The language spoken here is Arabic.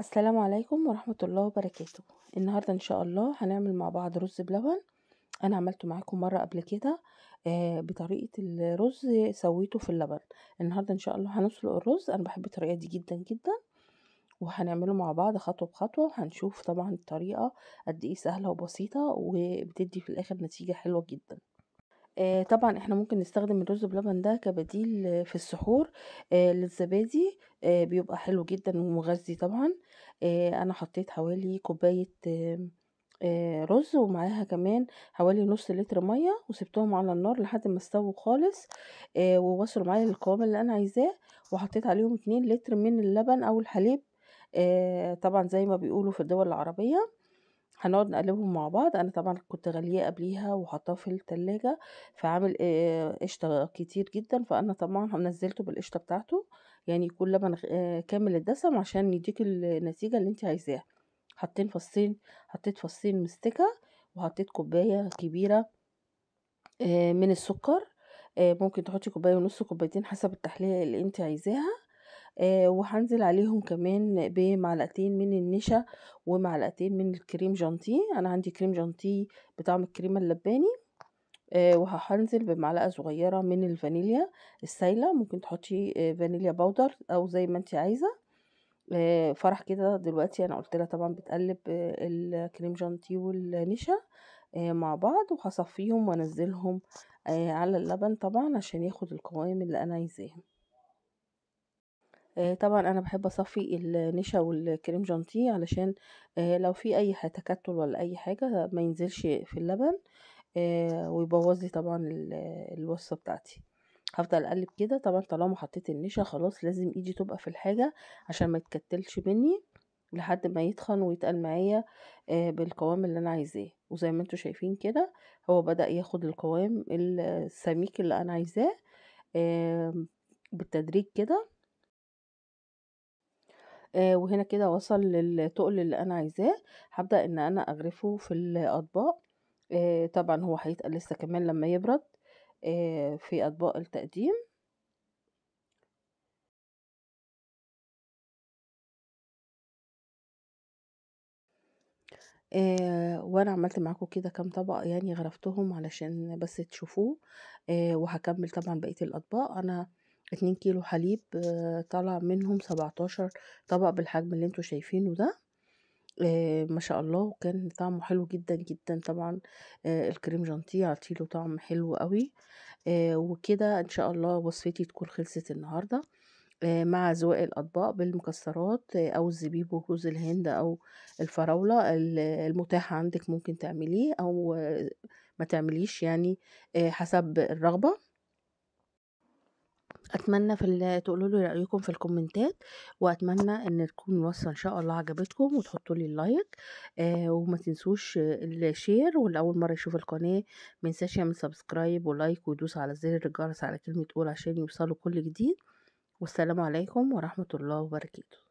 السلام عليكم ورحمة الله وبركاته النهاردة ان شاء الله هنعمل مع بعض رز بلبن انا عملته معاكم مرة قبل كده آه، بطريقة الرز سويته في اللبن النهاردة ان شاء الله هنسلق الرز انا بحب الطريقة دي جدا جدا وهنعمله مع بعض خطوة بخطوة وهنشوف طبعا الطريقة قد ايه سهلة وبسيطة وبتدي في الاخر نتيجة حلوة جدا آه، طبعًا إحنا ممكن نستخدم الرز بلبن ده كبديل في السحور آه، للزبادي، آه، بيبقى حلو جدًا ومغذي طبعًا، أنا حطيت حوالي كوباية رز ومعاها كمان حوالي نُص لتر مَيّة وسِبتهم على النار لحد ما استووا خالص، ووصلوا معايا للقوام اللي أنا عايزاه، وحطيت عليهم 2 لتر من اللبن أو الحليب طبعًا زي ما بيقولوا في الدول العربية. هنقعد نقلبهم مع بعض انا طبعا كنت غالياه قبليها وحطاه في التلاجة فعامل قشطة كتير جدا فانا طبعا نزلته بالقشطة بتاعته يعني يكون لبن كامل الدسم عشان يديك النتيجة اللي انت عايزاها حطين فصين حطيت فصين مستكة وحطيت كوباية كبيرة من السكر ممكن تحطي كوباية ونص كوبايتين حسب التحلية اللي انت عايزاها آه، وهنزل عليهم كمان بمعلقتين من النشا ومعلقتين من الكريم جانتي انا عندي كريم جانتي بطعم الكريمه اللباني آه، وهنزل بمعلقه صغيره من الفانيليا السايله ممكن تحطي آه، فانيليا باودر او زي ما انت عايزه فرح كده دلوقتي انا قلت لها طبعا بتقلب الكريم جانتي والنشا مع بعض وهصفيهم وانزلهم على اللبن طبعا عشان ياخد القوام اللي انا عايزاه آه، طبعا انا بحب اصفي النشا والكريم جانتيه علشان آه، لو في اي تكتل ولا اي حاجه ما ينزلش في اللبن آه، ويبوظ لي طبعا الوصفه بتاعتي هفضل اقلب كده طبعا طالما حطيت النشا خلاص لازم ايدي تبقى في الحاجه عشان ما يتكتلش مني لحد ما يتخن ويتقل معايا بالقوام اللي انا عايزاه وزي ما انتم شايفين كده هو بدا ياخد القوام السميك اللي انا عايزاه بالتدريج كده آه، وهنا كده وصل للتقل اللي انا عايزاه هبدأ ان انا اغرفه في الاطباق آه، طبعا هو هيتقل لسه كمان لما يبرد آه، في اطباق التقديم آه وانا عملت معاكم كده كام طبق يعني غرفتهم علشان بس تشوفوه آه وهكمل طبعا بقيه الاطباق انا اتنين كيلو حليب آه، طالع طلع منهم سبعتاشر طبق بالحجم اللي انتوا شايفينه ده، آه، ما شاء الله وكان طعمه حلو جدًا، جدًا طبعًا آه، الكريم جانتي عطيله طعم حلو أوي، وكده إن شاء الله وصفتي تكون خلصت النهارده، مع ذوق الأطباق بالمكسرات أو الزبيب وجوز الهند أو الفراولة المتاحة المتاح عندِك ممكن تعمليه أو ما تعمليش يعني حسب الرغبة. اتمنى في تقولوا لي رايكم في الكومنتات واتمنى ان تكون الوصفه ان شاء الله عجبتكم وتحطوا لي اللايك آه وما تنسوش الشير والاول مره يشوف القناه ما ينساش يعمل سبسكرايب ولايك ويدوس على زر الجرس على كلمه قول عشان يوصلوا كل جديد والسلام عليكم ورحمه الله وبركاته